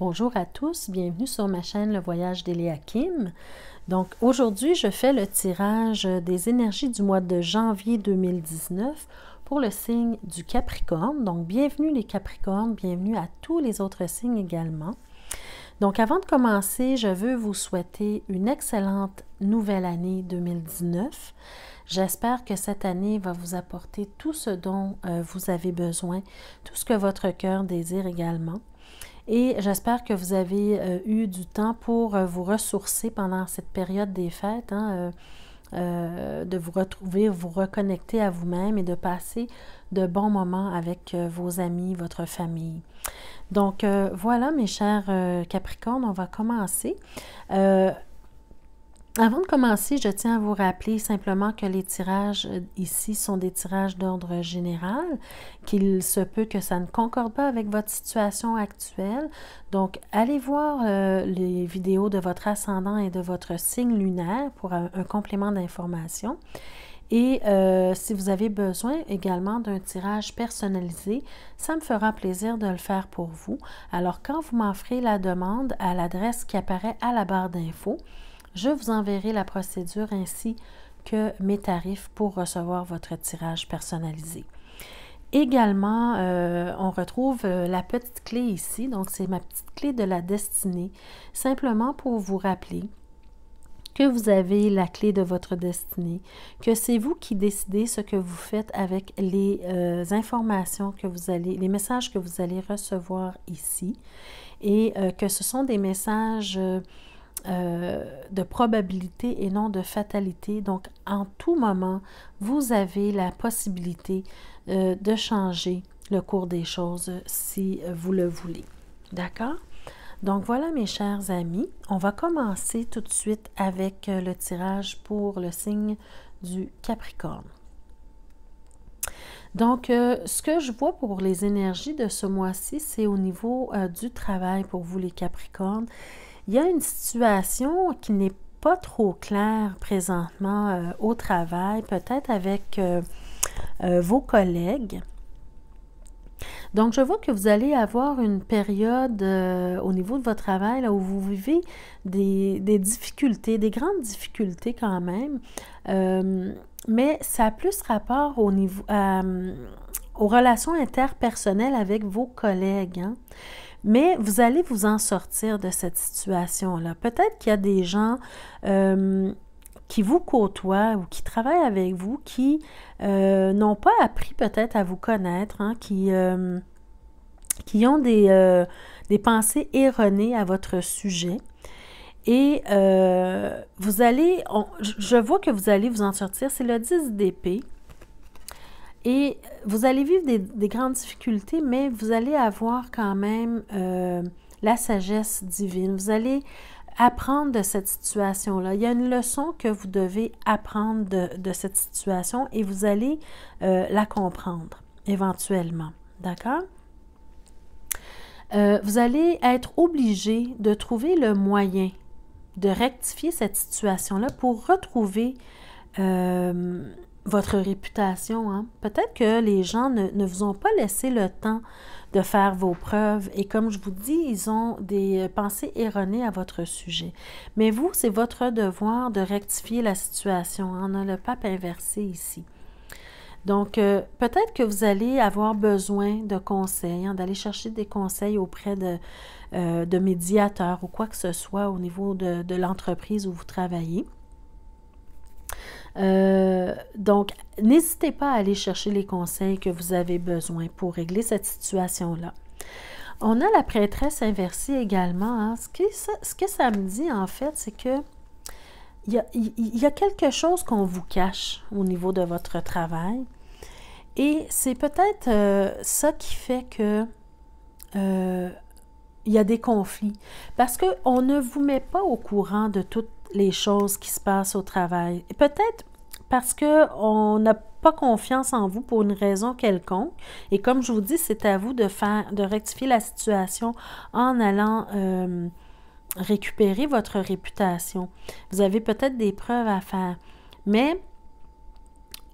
Bonjour à tous, bienvenue sur ma chaîne Le Voyage Kim. Donc aujourd'hui, je fais le tirage des énergies du mois de janvier 2019 pour le signe du Capricorne. Donc bienvenue les Capricornes, bienvenue à tous les autres signes également. Donc avant de commencer, je veux vous souhaiter une excellente nouvelle année 2019. J'espère que cette année va vous apporter tout ce dont euh, vous avez besoin, tout ce que votre cœur désire également. Et j'espère que vous avez euh, eu du temps pour euh, vous ressourcer pendant cette période des fêtes. Hein, euh, de vous retrouver, vous reconnecter à vous-même et de passer de bons moments avec vos amis, votre famille. Donc voilà mes chers Capricornes, on va commencer. Avant de commencer, je tiens à vous rappeler simplement que les tirages euh, ici sont des tirages d'ordre général, qu'il se peut que ça ne concorde pas avec votre situation actuelle. Donc, allez voir euh, les vidéos de votre ascendant et de votre signe lunaire pour un, complément d'information. Et euh, si vous avez besoin également d'un tirage personnalisé, ça me fera plaisir de le faire pour vous. Alors, quand vous m'en ferez la demande à l'adresse qui apparaît à la barre d'infos, je vous enverrai la procédure ainsi que mes tarifs pour recevoir votre tirage personnalisé. Également, euh, on retrouve euh, la petite clé ici, donc c'est ma petite clé de la destinée, simplement pour vous rappeler que vous avez la clé de votre destinée, que c'est vous qui décidez ce que vous faites avec les euh, informations que vous allez, les messages que vous allez recevoir ici, et que ce sont des messages de probabilité et non de fatalité. Donc, en tout moment, vous avez la possibilité euh, de changer le cours des choses si vous le voulez. D'accord? Donc voilà mes chers amis, on va commencer tout de suite avec euh, le tirage pour le signe du Capricorne. Donc, euh, ce que je vois pour les énergies de ce mois-ci, c'est au niveau euh, du travail pour vous, les Capricornes. Il y a une situation qui n'est pas trop claire présentement euh, au travail, peut-être avec vos collègues. Donc, je vois que vous allez avoir une période au niveau de votre travail où vous vivez des, difficultés, des grandes difficultés quand même mais ça a plus rapport au niveau, euh, aux relations interpersonnelles avec vos collègues. Hein. Mais vous allez vous en sortir de cette situation-là. Peut-être qu'il y a des gens euh, qui vous côtoient ou qui travaillent avec vous qui euh, n'ont pas appris peut-être à vous connaître, hein, qui, ont des pensées erronées à votre sujet. Et euh, vous allez, je vois que vous allez vous en sortir, c'est le 10 d'épée. Et vous allez vivre des, grandes difficultés, mais vous allez avoir quand même euh, la sagesse divine. Vous allez apprendre de cette situation-là. Il y a une leçon que vous devez apprendre de, cette situation et vous allez euh, la comprendre éventuellement. D'accord? vous allez être obligé de trouver le moyen de rectifier cette situation-là pour retrouver euh, votre réputation. Hein. Peut-être que les gens ne, ne, vous ont pas laissé le temps de faire vos preuves et comme je vous dis, ils ont des pensées erronées à votre sujet. Mais vous, c'est votre devoir de rectifier la situation. Hein, on a le pape inversé ici. Donc, euh, peut-être que vous allez avoir besoin de conseils, hein, d'aller chercher des conseils auprès euh, de, médiateurs ou quoi que ce soit au niveau de, l'entreprise où vous travaillez. Euh, donc, n'hésitez pas à aller chercher les conseils que vous avez besoin pour régler cette situation-là. On a la prêtresse inversée également. Hein. Ce, que ça, me dit, en fait, c'est que il y, a quelque chose qu'on vous cache au niveau de votre travail. Et c'est peut-être euh, ça qui fait que euh, il y a des conflits. Parce qu'on ne vous met pas au courant de toutes les choses qui se passent au travail. Peut-être parce qu'on n'a pas confiance en vous pour une raison quelconque. Et comme je vous dis, c'est à vous de faire, de rectifier la situation en allant euh, récupérer votre réputation. Vous avez peut-être des preuves à faire. Mais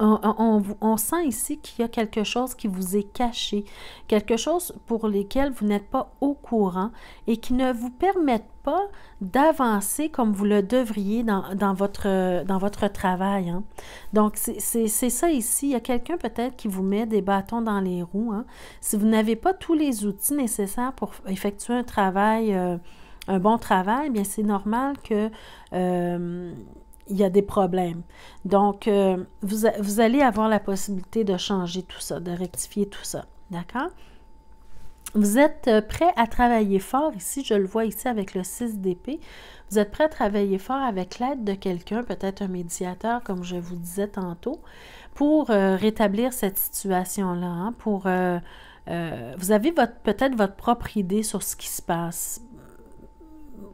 on, sent ici qu'il y a quelque chose qui vous est caché, quelque chose pour lequel vous n'êtes pas au courant et qui ne vous permet pas d'avancer comme vous le devriez dans, votre, dans votre travail. Hein. Donc, c'est ça ici. Il y a quelqu'un peut-être qui vous met des bâtons dans les roues. Hein. Si vous n'avez pas tous les outils nécessaires pour effectuer un travail, euh, un bon travail, bien c'est normal que... Euh, il y a des problèmes. Donc, euh, vous, allez avoir la possibilité de changer tout ça, de rectifier tout ça. D'accord? Vous êtes euh, prêt à travailler fort ici, je le vois ici avec le 6 d'épée. Vous êtes prêt à travailler fort avec l'aide de quelqu'un, peut-être un médiateur, comme je vous disais tantôt, pour euh, rétablir cette situation-là, hein, pour vous avez peut-être votre propre idée sur ce qui se passe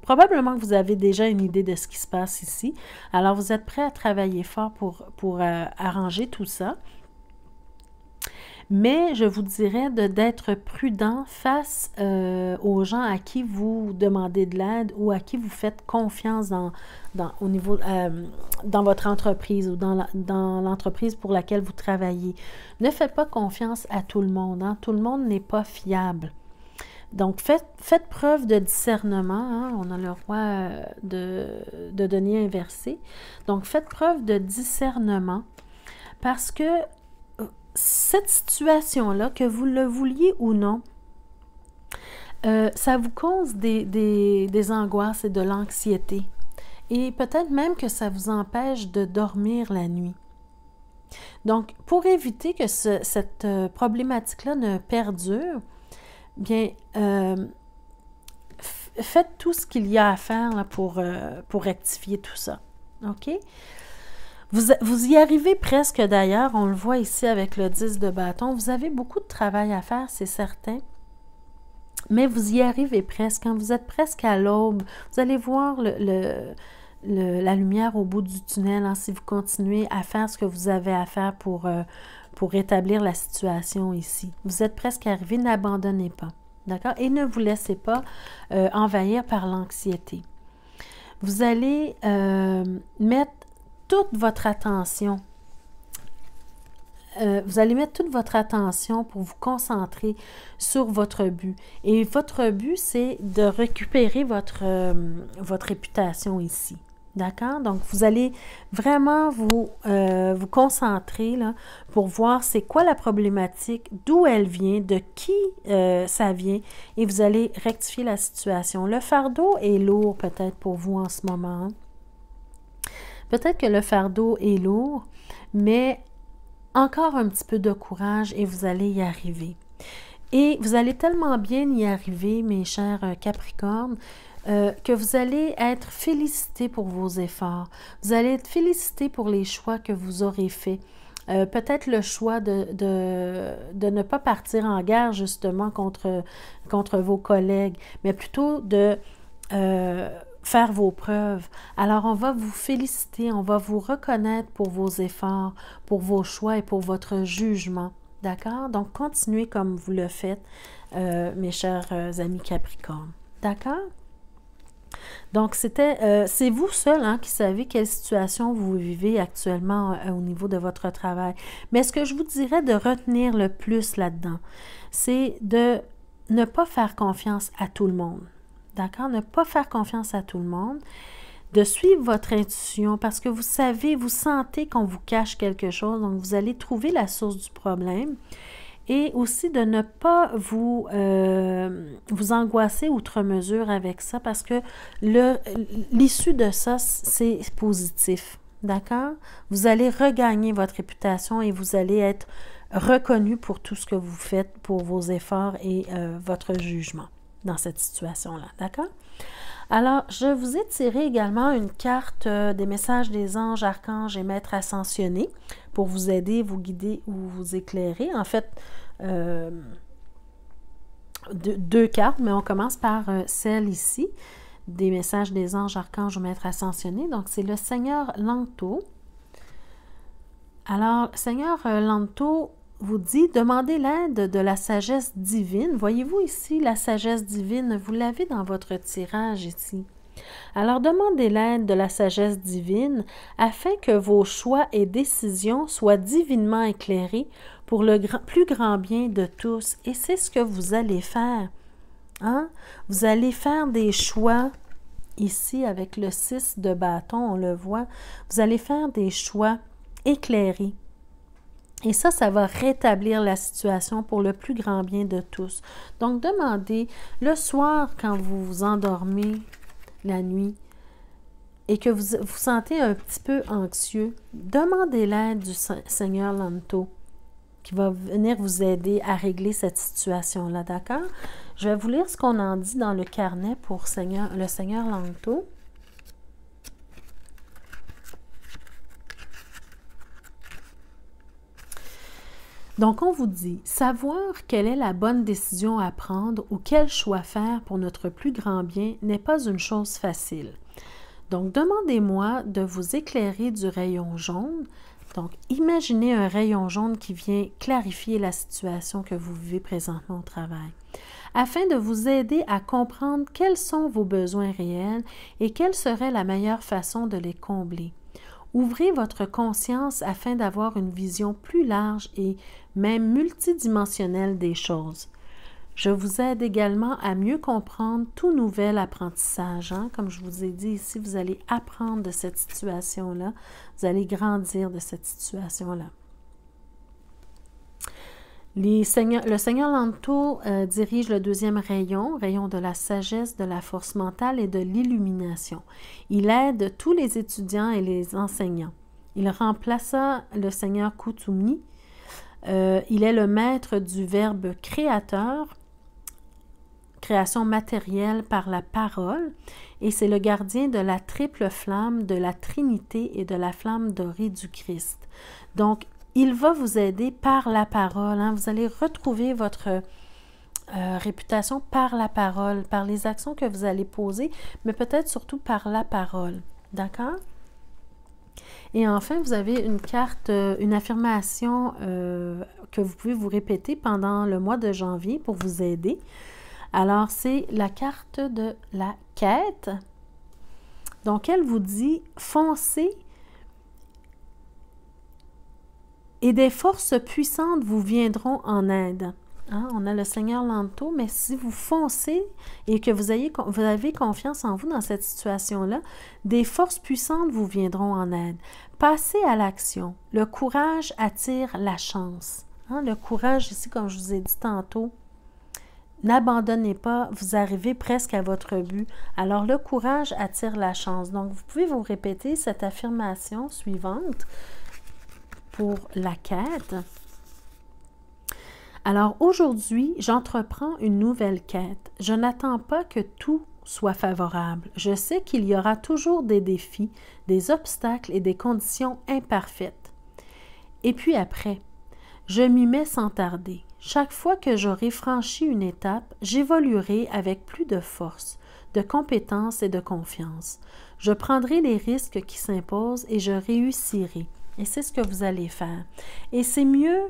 probablement que vous avez déjà une idée de ce qui se passe ici. Alors, vous êtes prêt à travailler fort pour, euh, arranger tout ça. Mais je vous dirais d'être prudent face euh, aux gens à qui vous demandez de l'aide ou à qui vous faites confiance dans, au niveau, euh, dans votre entreprise ou dans l'entreprise pour laquelle vous travaillez. Ne faites pas confiance à tout le monde. Hein. Tout le monde n'est pas fiable. Donc, faites, preuve de discernement. Hein. On a le roi euh, de, de denier inversé. Donc, faites preuve de discernement parce que euh, cette situation-là, que vous le vouliez ou non, euh, ça vous cause des, angoisses et de l'anxiété. Et peut-être même que ça vous empêche de dormir la nuit. Donc, pour éviter que cette problématique-là ne perdure, bien, euh, faites tout ce qu'il y a à faire pour, euh, pour rectifier tout ça. OK? Vous, vous y arrivez presque d'ailleurs, on le voit ici avec le 10 de bâton. Vous avez beaucoup de travail à faire, c'est certain. Mais vous y arrivez presque. Quand hein. vous êtes presque à l'aube, vous allez voir la lumière au bout du tunnel hein, si vous continuez à faire ce que vous avez à faire pour, euh, pour rétablir la situation ici. Vous êtes presque arrivé, n'abandonnez pas. D'accord? Et ne vous laissez pas euh, envahir par l'anxiété. Vous allez euh, mettre toute votre attention. Euh, vous allez mettre toute votre attention pour vous concentrer sur votre but. Et votre but, c'est de récupérer votre, votre réputation ici. D'accord? Donc, vous allez vraiment vous, euh, vous concentrer là, pour voir c'est quoi la problématique, d'où elle vient, de qui euh, ça vient, et vous allez rectifier la situation. Le fardeau est lourd peut-être pour vous en ce moment. Hein? Peut-être que le fardeau est lourd, mais encore un petit peu de courage et vous allez y arriver. Et vous allez tellement bien y arriver, mes chers euh, Capricornes, euh, que vous allez être félicité pour vos efforts. Vous allez être félicité pour les choix que vous aurez faits. Euh, peut-être le choix de, de, ne pas partir en guerre justement contre, contre vos collègues, mais plutôt de euh, faire vos preuves. Alors on va vous féliciter, on va vous reconnaître pour vos efforts, pour vos choix et pour votre jugement. D'accord? Donc continuez comme vous le faites, mes chers amis Capricorne. D'accord? Donc, c'était, euh, c'est vous seul hein, qui savez quelle situation vous vivez actuellement euh, au niveau de votre travail. Mais ce que je vous dirais de retenir le plus là-dedans, c'est de ne pas faire confiance à tout le monde. D'accord? Ne pas faire confiance à tout le monde de suivre votre intuition parce que vous savez, vous sentez qu'on vous cache quelque chose, donc vous allez trouver la source du problème et aussi de ne pas vous, euh, vous angoisser outre mesure avec ça parce que l'issue de ça, c'est positif. D'accord? Vous allez regagner votre réputation et vous allez être reconnu pour tout ce que vous faites, pour vos efforts et euh, votre jugement dans cette situation-là. D'accord? Alors, je vous ai tiré également une carte euh, des messages des anges, archanges et maîtres ascensionnés pour vous aider, vous guider ou vous éclairer. En fait, euh, de, deux cartes, mais on commence par euh, celle ici, des messages des anges, archanges ou maîtres ascensionnés. Donc, c'est le Seigneur Lanto. Alors, Seigneur euh, Lanto vous dit, demandez l'aide de la sagesse divine. Voyez-vous ici, la sagesse divine, vous l'avez dans votre tirage ici. Alors demandez l'aide de la sagesse divine afin que vos choix et décisions soient divinement éclairés pour le plus grand bien de tous. Et c'est ce que vous allez faire. Hein? Vous allez faire des choix ici avec le 6 de bâton, on le voit. Vous allez faire des choix éclairés. Et ça, ça va rétablir la situation pour le plus grand bien de tous. Donc, demandez le soir quand vous vous endormez la nuit et que vous vous sentez un petit peu anxieux, demandez l'aide du Seigneur Lanto va venir vous aider à régler cette situation-là, d'accord? Je vais vous lire ce qu'on en dit dans le carnet pour le Seigneur Langto. Donc, on vous dit, savoir quelle est la bonne décision à prendre ou quel choix faire pour notre plus grand bien n'est pas une chose facile. Donc, demandez-moi de vous éclairer du rayon jaune donc, imaginez un rayon jaune qui vient clarifier la situation que vous vivez présentement au travail, afin de vous aider à comprendre quels sont vos besoins réels et quelle serait la meilleure façon de les combler. Ouvrez votre conscience afin d'avoir une vision plus large et même multidimensionnelle des choses. Je vous aide également à mieux comprendre tout nouvel apprentissage. Hein. Comme je vous ai dit ici, vous allez apprendre de cette situation-là. Vous allez grandir de cette situation-là. le Seigneur Lanto euh, dirige le deuxième rayon, rayon de la sagesse, de la force mentale et de l'illumination. Il aide tous les étudiants et les enseignants. Il remplaça le Seigneur Koutoumi, euh, il est le maître du verbe créateur création matérielle par la parole, et c'est le gardien de la triple flamme de la Trinité et de la flamme dorée du Christ. Donc, il va vous aider par la parole. Hein. Vous allez retrouver votre euh, réputation par la parole, par les actions que vous allez poser, mais peut-être surtout par la parole. D'accord? Et enfin, vous avez une carte, euh, une affirmation euh, que vous pouvez vous répéter pendant le mois de janvier pour vous aider. Alors, c'est la carte de la quête. Donc, elle vous dit foncez et des forces puissantes vous viendront en aide. Hein, on a le Seigneur Lanto, mais si vous foncez et que vous, vous avez confiance en vous dans cette situation-là, des forces puissantes vous viendront en aide. Passez à l'action. Le courage attire la chance. Hein, le courage, ici, comme je vous ai dit tantôt, N'abandonnez pas, vous arrivez presque à votre but. Alors le courage attire la chance. Donc vous pouvez vous répéter cette affirmation suivante pour la quête. Alors aujourd'hui, j'entreprends une nouvelle quête. Je n'attends pas que tout soit favorable. Je sais qu'il y aura toujours des défis, des obstacles et des conditions imparfaites. Et puis après, je m'y mets sans tarder. Chaque fois que j'aurai franchi une étape, j'évoluerai avec plus de force, de compétence et de confiance. Je prendrai les risques qui s'imposent et je réussirai. Et c'est ce que vous allez faire. Et c'est mieux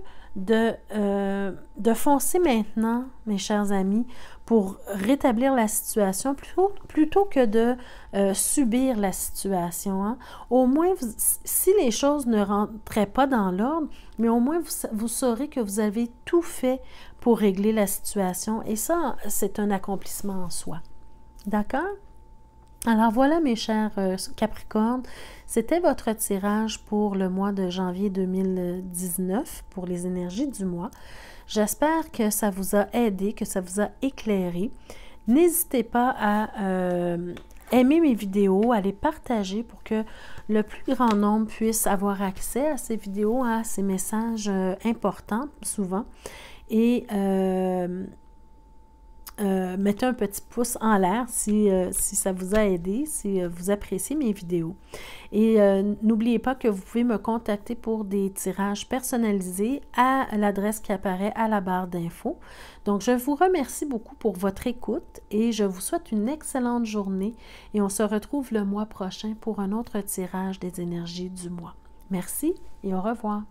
euh, de, foncer maintenant, mes chers amis, pour rétablir la situation plutôt, que de euh, subir la situation. Hein. Au moins, si les choses ne rentraient pas dans l'ordre, mais au moins vous saurez que vous avez tout fait pour régler la situation. Et ça, c'est un accomplissement en soi. D'accord? Alors voilà mes chers euh, Capricornes, c'était votre tirage pour le mois de janvier 2019 pour les énergies du mois. J'espère que ça vous a aidé, que ça vous a éclairé. N'hésitez pas à euh, aimer mes vidéos, à les partager pour que le plus grand nombre puisse avoir accès à ces vidéos, à ces messages euh, importants souvent. Et euh, mettez un petit pouce en l'air si, euh, ça vous a aidé, si euh, vous appréciez mes vidéos. Et n'oubliez pas que vous pouvez me contacter pour des tirages personnalisés à l'adresse qui apparaît à la barre d'infos. Donc, je vous remercie beaucoup pour votre écoute et je vous souhaite une excellente journée et on se retrouve le mois prochain pour un autre tirage des énergies du mois. Merci et au revoir.